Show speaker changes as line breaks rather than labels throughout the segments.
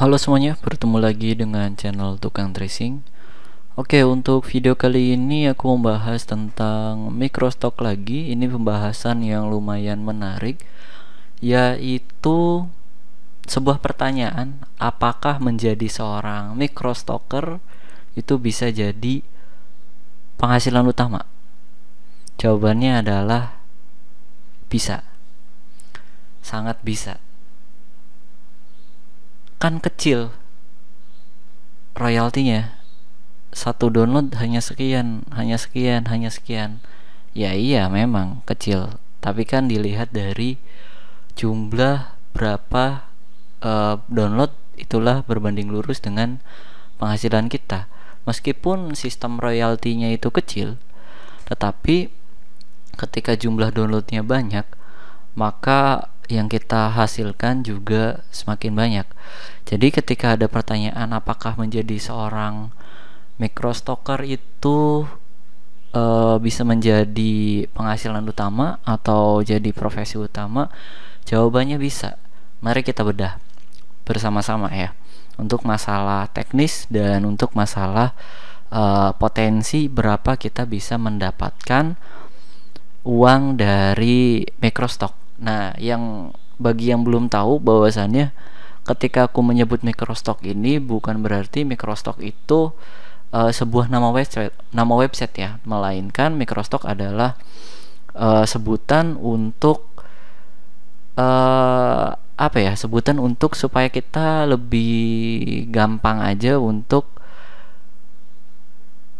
Halo semuanya, bertemu lagi dengan channel Tukang Tracing. Oke, untuk video kali ini aku membahas tentang microstock lagi. Ini pembahasan yang lumayan menarik yaitu sebuah pertanyaan, apakah menjadi seorang microstocker itu bisa jadi penghasilan utama? Jawabannya adalah bisa. Sangat bisa kan kecil royaltinya satu download hanya sekian hanya sekian hanya sekian ya iya memang kecil tapi kan dilihat dari jumlah berapa uh, download itulah berbanding lurus dengan penghasilan kita meskipun sistem royaltinya itu kecil tetapi ketika jumlah downloadnya banyak maka yang kita hasilkan juga semakin banyak. Jadi ketika ada pertanyaan apakah menjadi seorang microstoker itu e, bisa menjadi penghasilan utama atau jadi profesi utama? Jawabannya bisa. Mari kita bedah bersama-sama ya. Untuk masalah teknis dan untuk masalah e, potensi berapa kita bisa mendapatkan uang dari microstock Nah, yang bagi yang belum tahu bahwasannya ketika aku menyebut Microstock ini bukan berarti Microstock itu uh, sebuah nama website, nama website ya, melainkan Microstock adalah uh, sebutan untuk uh, apa ya? Sebutan untuk supaya kita lebih gampang aja untuk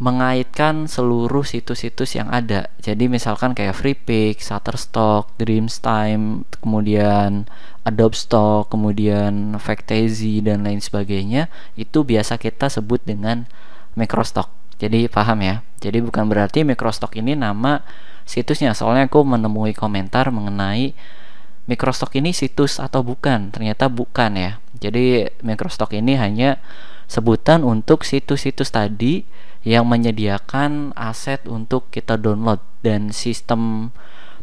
mengaitkan seluruh situs-situs yang ada. Jadi misalkan kayak FreePick, Shutterstock, Dreamstime, kemudian Adobe Stock, kemudian Factazy dan lain sebagainya, itu biasa kita sebut dengan Microstock. Jadi paham ya. Jadi bukan berarti Microstock ini nama situsnya. Soalnya aku menemui komentar mengenai Microstock ini situs atau bukan. Ternyata bukan ya. Jadi Microstock ini hanya sebutan untuk situs-situs tadi yang menyediakan aset untuk kita download dan sistem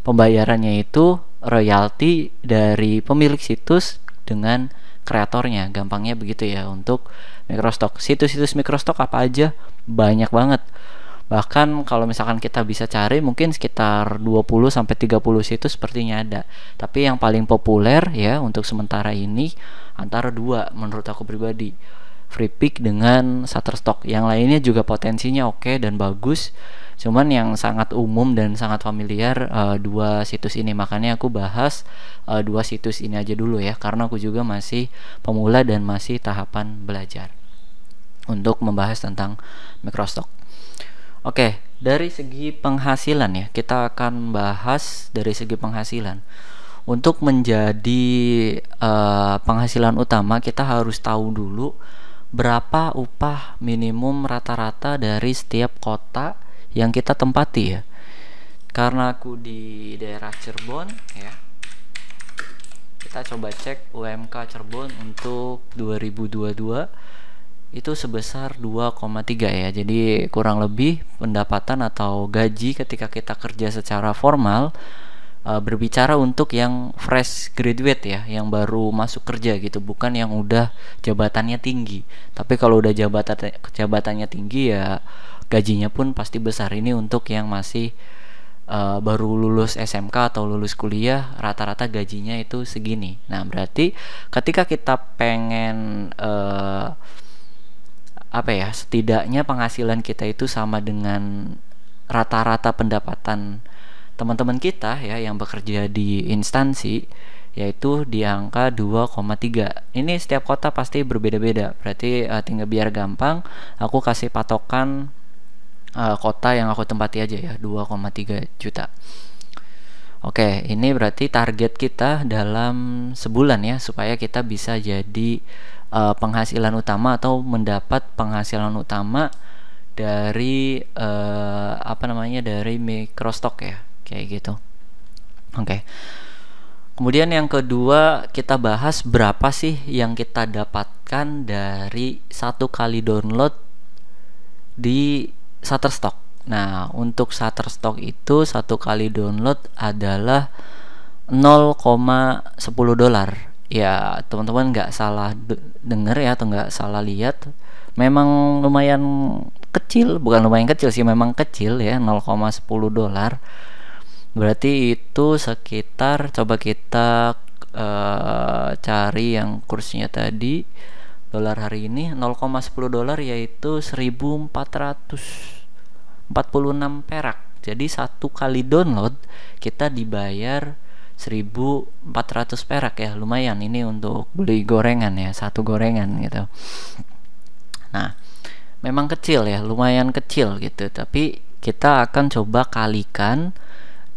pembayarannya itu royalti dari pemilik situs dengan kreatornya gampangnya begitu ya untuk microstock situs-situs microstock apa aja banyak banget bahkan kalau misalkan kita bisa cari mungkin sekitar 20 sampai 30 situs sepertinya ada tapi yang paling populer ya untuk sementara ini antara dua menurut aku pribadi free pick dengan Shutterstock. Yang lainnya juga potensinya oke okay dan bagus. Cuman yang sangat umum dan sangat familiar uh, dua situs ini makanya aku bahas uh, dua situs ini aja dulu ya karena aku juga masih pemula dan masih tahapan belajar untuk membahas tentang microstock. Oke, dari segi penghasilan ya, kita akan bahas dari segi penghasilan. Untuk menjadi uh, penghasilan utama, kita harus tahu dulu berapa upah minimum rata-rata dari setiap kota yang kita tempati ya karena aku di daerah Cirebon ya kita coba cek UMK Cirebon untuk 2022 itu sebesar 2,3 ya jadi kurang lebih pendapatan atau gaji ketika kita kerja secara formal Eh, berbicara untuk yang fresh graduate ya, yang baru masuk kerja gitu, bukan yang udah jabatannya tinggi. Tapi kalau udah jabatan jabatannya tinggi ya gajinya pun pasti besar. Ini untuk yang masih uh, baru lulus SMK atau lulus kuliah, rata-rata gajinya itu segini. Nah, berarti ketika kita pengen uh, apa ya, setidaknya penghasilan kita itu sama dengan rata-rata pendapatan teman-teman kita ya yang bekerja di instansi yaitu di angka 2,3. Ini setiap kota pasti berbeda-beda. Berarti uh, tinggal biar gampang, aku kasih patokan uh, kota yang aku tempati aja ya, 2,3 juta. Oke, ini berarti target kita dalam sebulan ya supaya kita bisa jadi uh, penghasilan utama atau mendapat penghasilan utama dari uh, apa namanya dari microstock ya kayak gitu oke okay. kemudian yang kedua kita bahas berapa sih yang kita dapatkan dari satu kali download di Shutterstock nah untuk Shutterstock itu satu kali download adalah 0,10 dolar ya teman-teman nggak salah dengar denger ya atau nggak salah lihat memang lumayan kecil bukan lumayan kecil sih memang kecil ya 0,10 dolar berarti itu sekitar coba kita uh, cari yang kursinya tadi dolar hari ini 0,10 dolar yaitu 1446 perak jadi satu kali download kita dibayar 1400 perak ya lumayan ini untuk beli gorengan ya satu gorengan gitu nah memang kecil ya lumayan kecil gitu tapi kita akan coba kalikan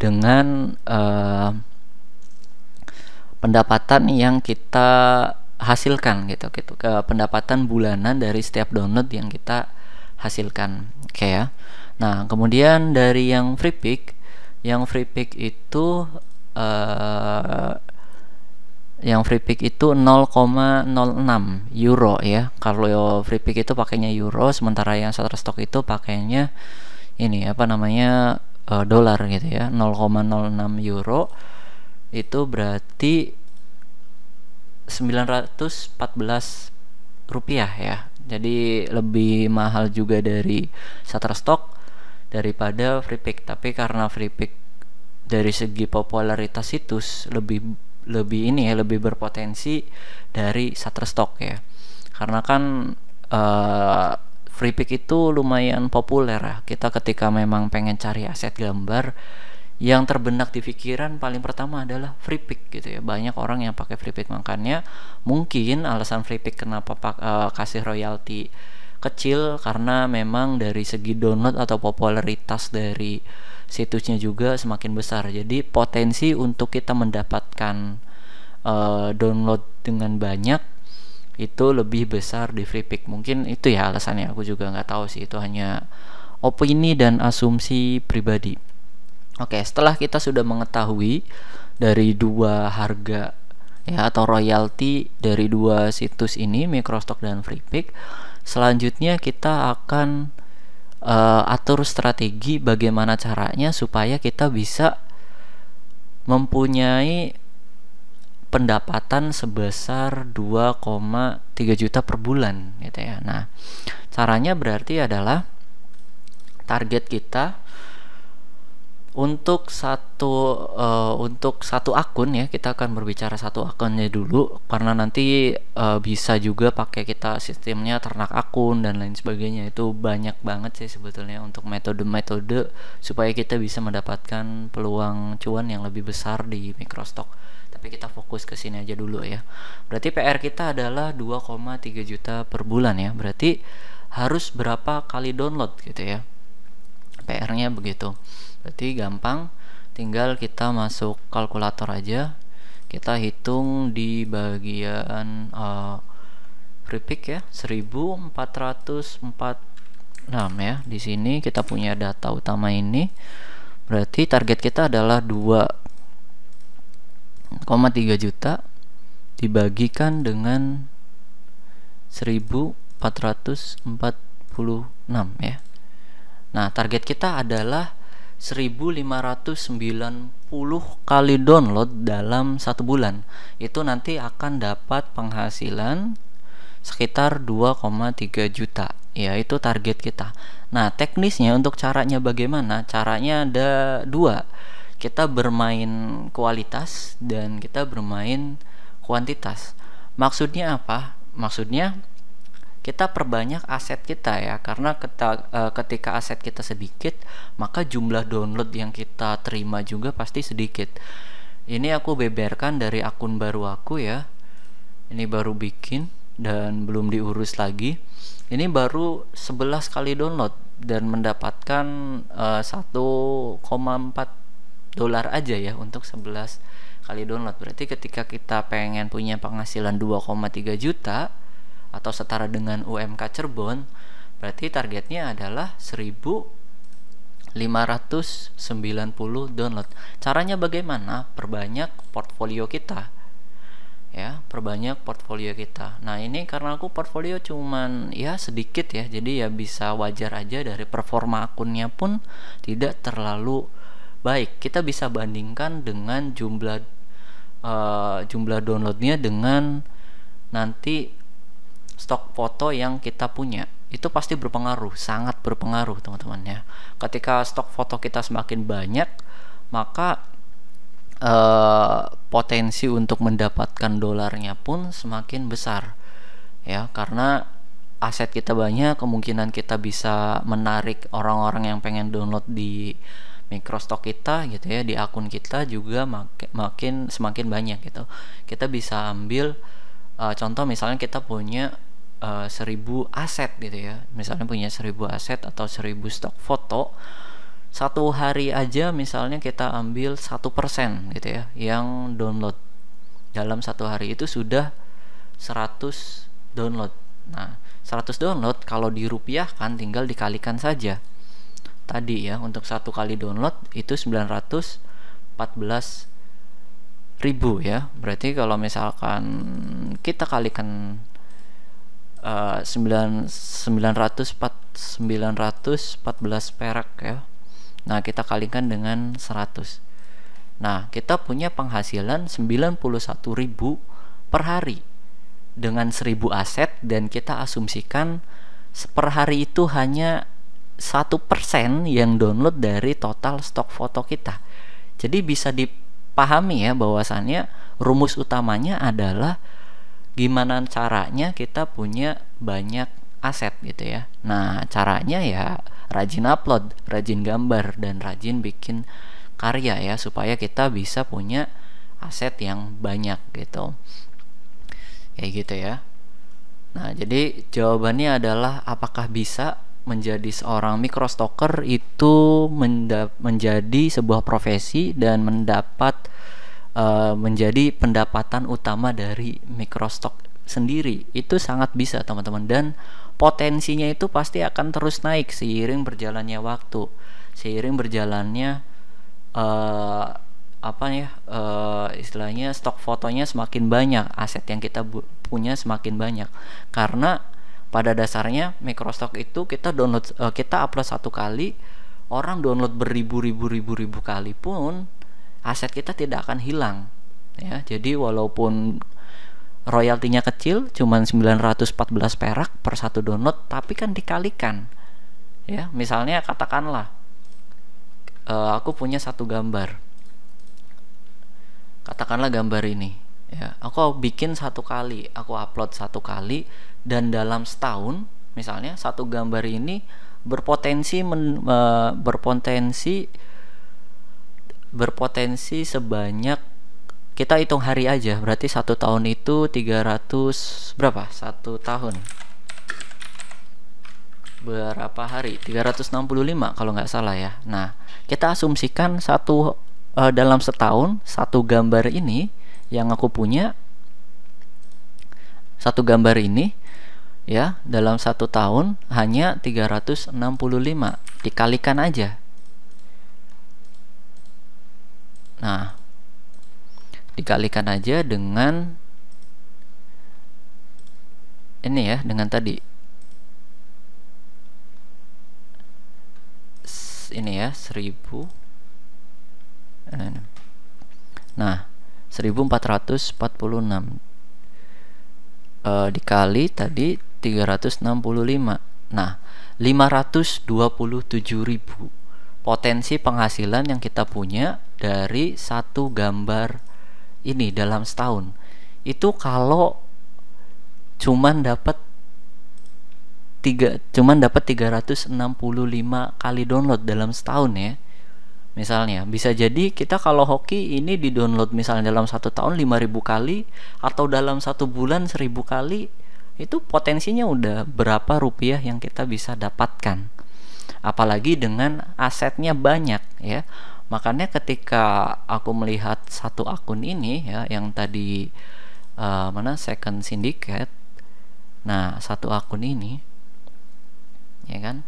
dengan uh, pendapatan yang kita hasilkan gitu gitu ke pendapatan bulanan dari setiap download yang kita hasilkan oke okay, ya nah kemudian dari yang free pick yang free pick itu uh, yang free pick itu 0,06 euro ya kalau free pick itu pakainya euro sementara yang shutterstock itu pakainya ini apa namanya uh, dolar gitu ya 0,06 euro itu berarti 914 rupiah ya jadi lebih mahal juga dari Shutterstock daripada free pick tapi karena free pick dari segi popularitas situs lebih lebih ini ya lebih berpotensi dari Shutterstock ya karena kan uh, free pick itu lumayan populer ya. Kita ketika memang pengen cari aset gambar yang terbenak di pikiran paling pertama adalah free pick gitu ya. Banyak orang yang pakai free pick makanya mungkin alasan free pick kenapa pak, uh, kasih royalti kecil karena memang dari segi download atau popularitas dari situsnya juga semakin besar. Jadi potensi untuk kita mendapatkan uh, download dengan banyak itu lebih besar di free pick mungkin itu ya alasannya aku juga nggak tahu sih itu hanya opini dan asumsi pribadi oke setelah kita sudah mengetahui dari dua harga ya atau royalti dari dua situs ini Microstock dan Free Pick, selanjutnya kita akan uh, atur strategi bagaimana caranya supaya kita bisa mempunyai pendapatan sebesar 2,3 juta per bulan gitu ya. Nah, caranya berarti adalah target kita untuk satu uh, untuk satu akun ya kita akan berbicara satu akunnya dulu karena nanti uh, bisa juga pakai kita sistemnya ternak akun dan lain sebagainya itu banyak banget sih sebetulnya untuk metode-metode supaya kita bisa mendapatkan peluang cuan yang lebih besar di microstock tapi kita fokus ke sini aja dulu ya berarti PR kita adalah 2,3 juta per bulan ya berarti harus berapa kali download gitu ya PR-nya begitu berarti gampang tinggal kita masuk kalkulator aja kita hitung di bagian uh, eh, free pick ya 1446 ya di sini kita punya data utama ini berarti target kita adalah 2 1,3 juta dibagikan dengan 1446 ya. Nah, target kita adalah 1590 kali download dalam satu bulan. Itu nanti akan dapat penghasilan sekitar 2,3 juta. Ya, itu target kita. Nah, teknisnya untuk caranya bagaimana? Caranya ada dua kita bermain kualitas dan kita bermain kuantitas. Maksudnya apa? Maksudnya kita perbanyak aset kita ya karena eh, ketika aset kita sedikit maka jumlah download yang kita terima juga pasti sedikit ini aku beberkan dari akun baru aku ya ini baru bikin dan belum diurus lagi ini baru 11 kali download dan mendapatkan e, eh, 1,4 dolar aja ya untuk 11 kali download berarti ketika kita pengen punya penghasilan 2,3 juta atau setara dengan UMK Cirebon berarti targetnya adalah 1590 download caranya bagaimana perbanyak portfolio kita ya perbanyak portfolio kita nah ini karena aku portfolio cuman ya sedikit ya jadi ya bisa wajar aja dari performa akunnya pun tidak terlalu Baik, kita bisa bandingkan dengan jumlah uh, jumlah downloadnya dengan nanti stok foto yang kita punya. Itu pasti berpengaruh, sangat berpengaruh teman-teman ya. Ketika stok foto kita semakin banyak, maka uh, potensi untuk mendapatkan dolarnya pun semakin besar ya karena aset kita banyak kemungkinan kita bisa menarik orang-orang yang pengen download di microstock kita gitu ya di akun kita juga makin, makin semakin banyak gitu kita bisa ambil uh, contoh misalnya kita punya uh, eh, 1000 aset gitu ya misalnya punya seribu aset atau seribu stok foto satu hari aja misalnya kita ambil satu persen gitu ya yang download dalam satu hari itu sudah 100 download nah 100 download kalau dirupiahkan tinggal dikalikan saja tadi ya untuk satu kali download itu 914.000 ya berarti kalau misalkan kita kalikan uh, 9, 900 4, 914 perak ya nah kita kalikan dengan 100 nah kita punya penghasilan 91.000 per hari dengan 1000 aset dan kita asumsikan per hari itu hanya satu persen yang download dari total stok foto kita. Jadi bisa dipahami ya bahwasannya rumus utamanya adalah gimana caranya kita punya banyak aset gitu ya. Nah, caranya ya rajin upload, rajin gambar dan rajin bikin karya ya supaya kita bisa punya aset yang banyak gitu kayak gitu ya nah jadi jawabannya adalah apakah bisa menjadi seorang mikrostoker itu menjadi sebuah profesi dan mendapat uh, menjadi pendapatan utama dari mikrostok sendiri itu sangat bisa teman-teman dan potensinya itu pasti akan terus naik seiring berjalannya waktu seiring berjalannya uh, apa ya uh, istilahnya stok fotonya semakin banyak aset yang kita punya semakin banyak karena pada dasarnya microstock itu kita download uh, kita upload satu kali orang download beribu-ribu ribu-ribu kali pun aset kita tidak akan hilang ya jadi walaupun royaltinya kecil cuma 914 perak per satu download tapi kan dikalikan ya misalnya katakanlah uh, aku punya satu gambar katakanlah gambar ini ya aku bikin satu kali aku upload satu kali dan dalam setahun misalnya satu gambar ini berpotensi men, e, berpotensi berpotensi sebanyak kita hitung hari aja berarti satu tahun itu 300 berapa satu tahun berapa hari 365 kalau nggak salah ya nah kita asumsikan satu e, dalam setahun satu gambar ini yang aku punya satu gambar ini ya dalam satu tahun hanya 365 dikalikan aja nah dikalikan aja dengan ini ya dengan tadi ini ya 1000 nah 1446 e, eh, dikali tadi 365 nah ribu potensi penghasilan yang kita punya dari satu gambar ini dalam setahun itu kalau cuman dapat tiga cuman dapat 365 kali download dalam setahun ya Misalnya, bisa jadi kita kalau hoki ini di-download misalnya dalam satu tahun 5000 kali atau dalam satu bulan 1000 kali itu potensinya udah berapa rupiah yang kita bisa dapatkan. Apalagi dengan asetnya banyak ya. Makanya ketika aku melihat satu akun ini ya yang tadi uh, mana second syndicate. Nah, satu akun ini ya kan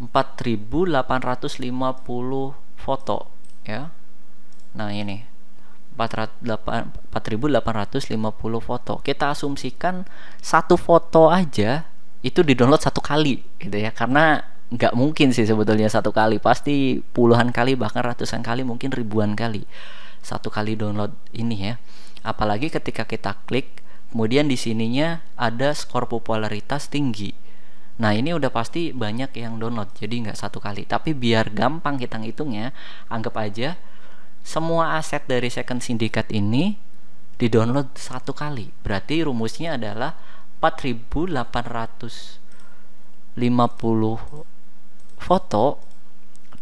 4850 foto ya. Nah, ini 4850 foto. Kita asumsikan satu foto aja itu di-download satu kali gitu ya karena nggak mungkin sih sebetulnya satu kali pasti puluhan kali bahkan ratusan kali mungkin ribuan kali satu kali download ini ya apalagi ketika kita klik kemudian di sininya ada skor popularitas tinggi Nah ini udah pasti banyak yang download jadi nggak satu kali tapi biar gampang kita ngitungnya anggap aja semua aset dari second syndicate ini didownload satu kali berarti rumusnya adalah 4850 foto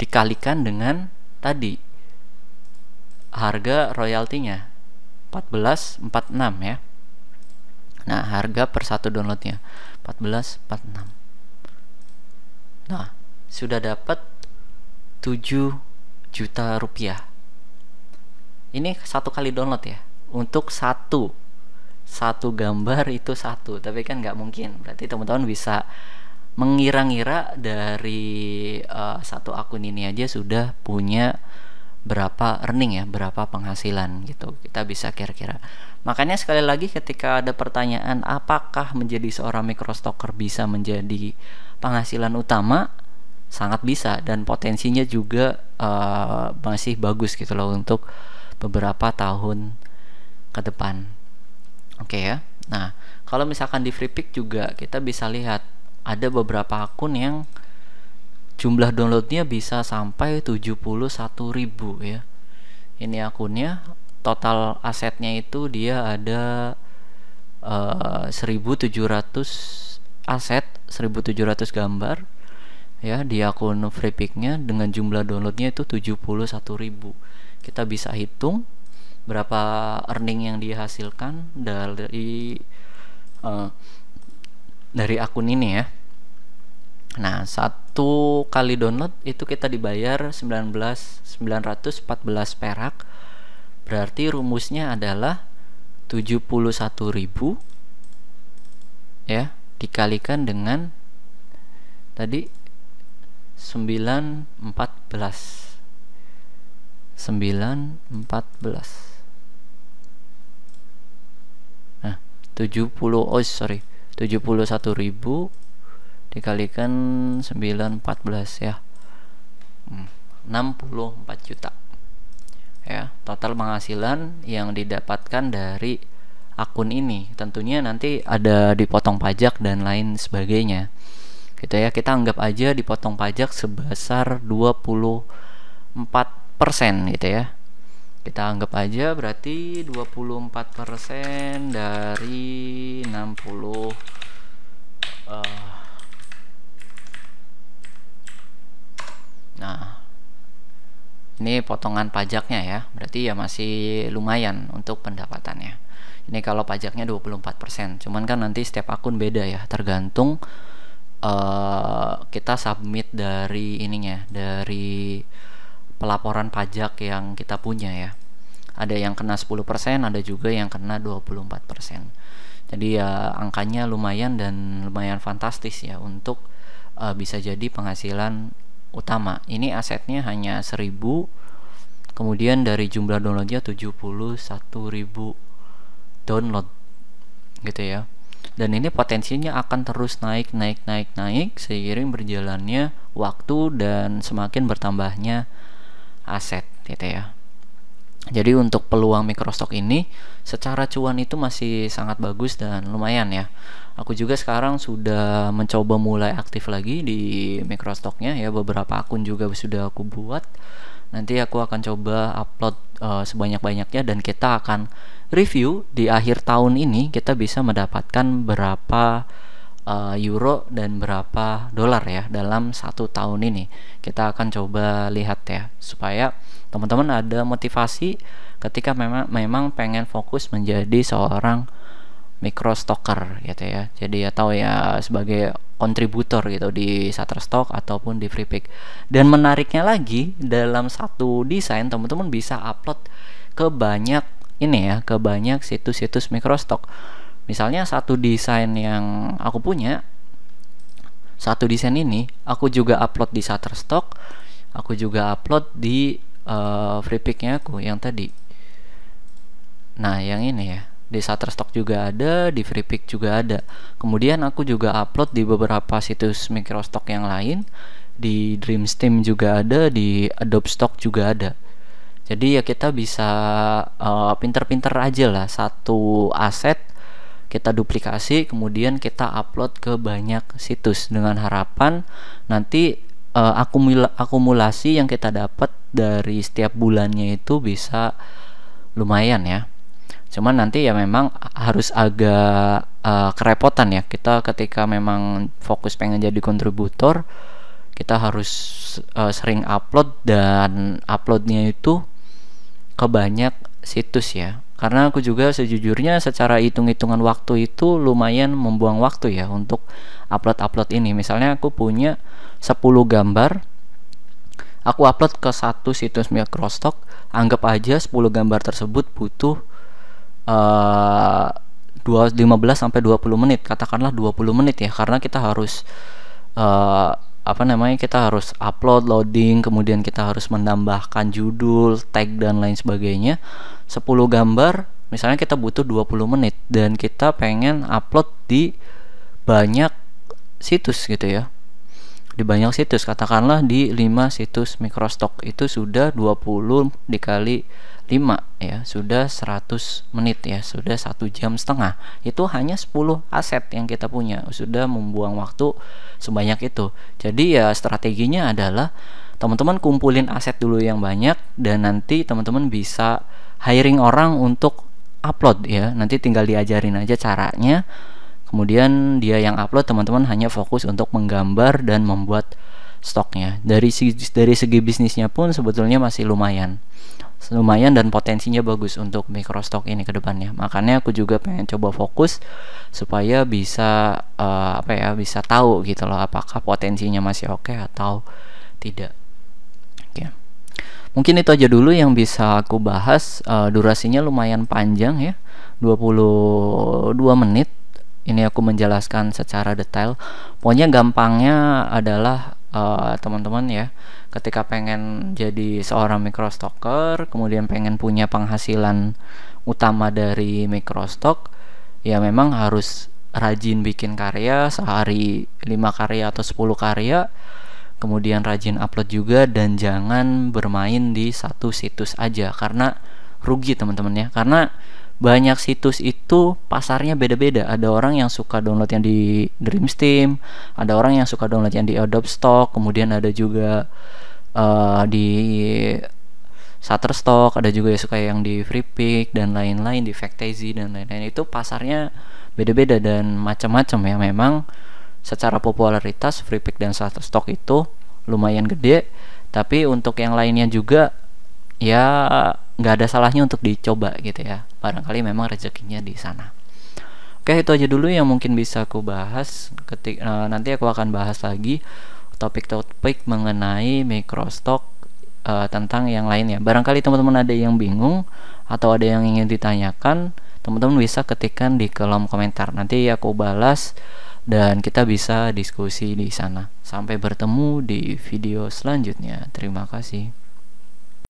dikalikan dengan tadi harga royaltinya 1446 ya nah harga per satu downloadnya 1446 Nah, sudah dapat 7 juta rupiah. Ini satu kali download ya, untuk satu satu gambar itu satu tapi kan nggak mungkin berarti teman-teman bisa mengira-ngira dari uh, satu akun ini aja sudah punya berapa earning ya berapa penghasilan gitu kita bisa kira-kira makanya sekali lagi ketika ada pertanyaan apakah menjadi seorang microstocker bisa menjadi penghasilan utama sangat bisa dan potensinya juga uh, masih bagus gitu loh untuk beberapa tahun ke depan. Oke okay ya. Nah, kalau misalkan di free pick juga kita bisa lihat ada beberapa akun yang jumlah downloadnya bisa sampai 71.000 ya. Ini akunnya total asetnya itu dia ada eh, uh, 1700 aset 1700 gambar ya di akun freepiknya dengan jumlah downloadnya itu 71.000 kita bisa hitung berapa earning yang dihasilkan dari uh, dari akun ini ya nah satu kali download itu kita dibayar 19 914 perak berarti rumusnya adalah 71.000 ya dikalikan dengan tadi 914 914 nah 70 oh sorry 71.000 dikalikan 914 ya 64 hmm, juta ya total penghasilan yang didapatkan dari akun ini tentunya nanti ada dipotong pajak dan lain sebagainya gitu ya kita anggap aja dipotong pajak sebesar 24% gitu ya kita anggap aja berarti 24% dari 60 uh, eh, nah ini potongan pajaknya ya berarti ya masih lumayan untuk pendapatannya ini kalau pajaknya 24% cuman kan nanti setiap akun beda ya tergantung uh, kita submit dari ininya dari pelaporan pajak yang kita punya ya ada yang kena 10% ada juga yang kena 24% jadi ya angkanya lumayan dan lumayan fantastis ya untuk uh, bisa jadi penghasilan utama ini asetnya hanya 1000 kemudian dari jumlah downloadnya 71 ribu download gitu ya dan ini potensinya akan terus naik naik naik naik seiring berjalannya waktu dan semakin bertambahnya aset gitu ya jadi untuk peluang microstock ini secara cuan itu masih sangat bagus dan lumayan ya aku juga sekarang sudah mencoba mulai aktif lagi di microstocknya ya beberapa akun juga sudah aku buat nanti aku akan coba upload uh, sebanyak-banyaknya dan kita akan review di akhir tahun ini kita bisa mendapatkan berapa uh, euro dan berapa dolar ya dalam satu tahun ini kita akan coba lihat ya supaya teman-teman ada motivasi ketika memang memang pengen fokus menjadi seorang micro stoker gitu ya jadi ya tahu ya sebagai kontributor gitu di Shutterstock ataupun di Freepik. Dan menariknya lagi dalam satu desain teman-teman bisa upload ke banyak ini ya ke banyak situs-situs microstock misalnya satu desain yang aku punya satu desain ini aku juga upload di Shutterstock aku juga upload di uh, eh, freepic aku yang tadi nah yang ini ya di Shutterstock juga ada, di Freepik juga ada. Kemudian aku juga upload di beberapa situs microstock yang lain, di Dreamsteam juga ada, di Adobe Stock juga ada jadi ya kita bisa eh, pinter-pinter uh, aja lah satu aset kita duplikasi kemudian kita upload ke banyak situs dengan harapan nanti uh, akumula akumulasi yang kita dapat dari setiap bulannya itu bisa lumayan ya cuman nanti ya memang harus agak uh, kerepotan ya kita ketika memang fokus pengen jadi kontributor kita harus uh, sering upload dan uploadnya itu ke banyak situs ya karena aku juga sejujurnya secara hitung-hitungan waktu itu lumayan membuang waktu ya untuk upload-upload ini misalnya aku punya 10 gambar aku upload ke satu situs Microstock anggap aja 10 gambar tersebut butuh uh, eh, 15 sampai 20 menit katakanlah 20 menit ya karena kita harus uh, apa namanya kita harus upload loading kemudian kita harus menambahkan judul tag dan lain sebagainya 10 gambar misalnya kita butuh 20 menit dan kita pengen upload di banyak situs gitu ya di banyak situs katakanlah di 5 situs microstock itu sudah 20 dikali 5 ya sudah 100 menit ya sudah satu jam setengah itu hanya 10 aset yang kita punya sudah membuang waktu sebanyak itu jadi ya strateginya adalah teman-teman kumpulin aset dulu yang banyak dan nanti teman-teman bisa hiring orang untuk upload ya nanti tinggal diajarin aja caranya kemudian dia yang upload teman-teman hanya fokus untuk menggambar dan membuat stoknya dari segi, dari segi bisnisnya pun sebetulnya masih lumayan lumayan dan potensinya bagus untuk stock ini ke depannya. Makanya aku juga pengen coba fokus supaya bisa uh, apa ya, bisa tahu gitu loh apakah potensinya masih oke okay atau tidak. Oke. Okay. Mungkin itu aja dulu yang bisa aku bahas. Uh, durasinya lumayan panjang ya. 22 menit. Ini aku menjelaskan secara detail. Pokoknya gampangnya adalah Eh, teman-teman uh, ya ketika pengen jadi seorang microstocker kemudian pengen punya penghasilan utama dari microstock ya memang harus rajin bikin karya sehari 5 karya atau 10 karya kemudian rajin upload juga dan jangan bermain di satu situs aja karena rugi teman-teman ya karena banyak situs itu pasarnya beda-beda. Ada orang yang suka download yang di Dream ada orang yang suka download yang di Adobe Stock, kemudian ada juga uh, di Shutterstock, ada juga yang suka yang di Freepik dan lain-lain, di Factazy dan lain-lain. Itu pasarnya beda-beda dan macam-macam ya. Memang secara popularitas Freepik dan Shutterstock itu lumayan gede, tapi untuk yang lainnya juga ya nggak ada salahnya untuk dicoba gitu ya barangkali memang rezekinya di sana oke itu aja dulu yang mungkin bisa aku bahas ketik uh, nanti aku akan bahas lagi topik-topik mengenai microstock uh, eh, tentang yang lainnya barangkali teman-teman ada yang bingung atau ada yang ingin ditanyakan teman-teman bisa ketikkan di kolom komentar nanti aku balas dan kita bisa diskusi di sana sampai bertemu di video selanjutnya terima kasih